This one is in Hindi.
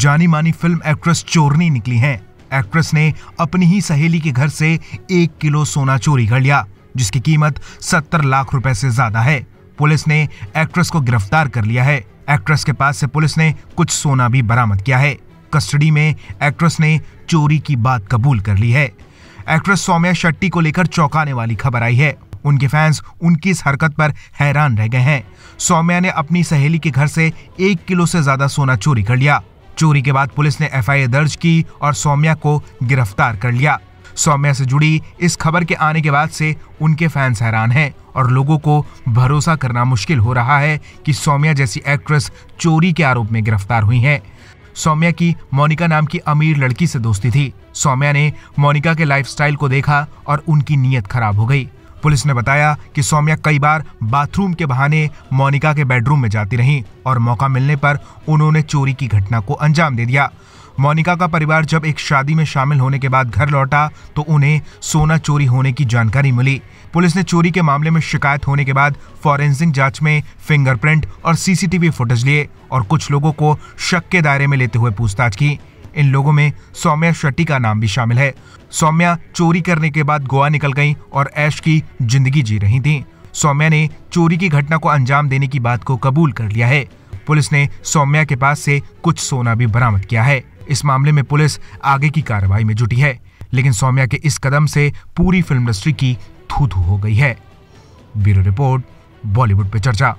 जानी मानी फिल्म एक्ट्रेस चोरनी निकली है एक्ट्रेस ने अपनी ही सहेली के घर से एक किलो सोना चोरी कर लिया जिसकी कीमत सत्तर लाख रुपए से ज्यादा है पुलिस ने एक्ट्रेस को गिरफ्तार कर लिया है एक्ट्रेस के पास से पुलिस ने कुछ सोना भी बरामद किया है कस्टडी में एक्ट्रेस ने चोरी की बात कबूल कर ली है एक्ट्रेस सौम्या शेट्टी को लेकर चौंकाने वाली खबर आई है उनके फैंस उनकी इस हरकत पर हैरान रह गए हैं सौम्या ने अपनी सहेली के घर से एक किलो से ज्यादा सोना चोरी कर लिया चोरी के बाद पुलिस ने एफ दर्ज की और सौम्या को गिरफ्तार कर लिया सौम्या से जुड़ी इस खबर के आने के बाद से उनके फैंस हैरान हैं और लोगों को भरोसा करना मुश्किल हो रहा है कि सौम्या जैसी एक्ट्रेस चोरी के आरोप में गिरफ्तार हुई हैं सौम्या की मोनिका नाम की अमीर लड़की से दोस्ती थी सौम्या ने मोनिका के लाइफस्टाइल को देखा और उनकी नीयत खराब हो गई पुलिस ने बताया कि सौम्या कई बार बाथरूम के बहाने मोनिका के बेडरूम में जाती रहीं और मौका मिलने पर उन्होंने चोरी की घटना को अंजाम दे दिया मोनिका का परिवार जब एक शादी में शामिल होने के बाद घर लौटा तो उन्हें सोना चोरी होने की जानकारी मिली पुलिस ने चोरी के मामले में शिकायत होने के बाद फॉरेंसिक जांच में फिंगरप्रिंट और सीसीटीवी फुटेज लिए और कुछ लोगों को शक के दायरे में लेते हुए पूछताछ की इन लोगों में सौम्या शेट्टी का नाम भी शामिल है सौम्या चोरी करने के बाद गोवा निकल गयी और ऐश की जिंदगी जी रही थी सौम्या ने चोरी की घटना को अंजाम देने की बात को कबूल कर लिया है पुलिस ने सौम्या के पास से कुछ सोना भी बरामद किया है इस मामले में पुलिस आगे की कार्रवाई में जुटी है लेकिन सौम्या के इस कदम से पूरी फिल्म इंडस्ट्री की थू हो गई है ब्यूरो रिपोर्ट बॉलीवुड पे चर्चा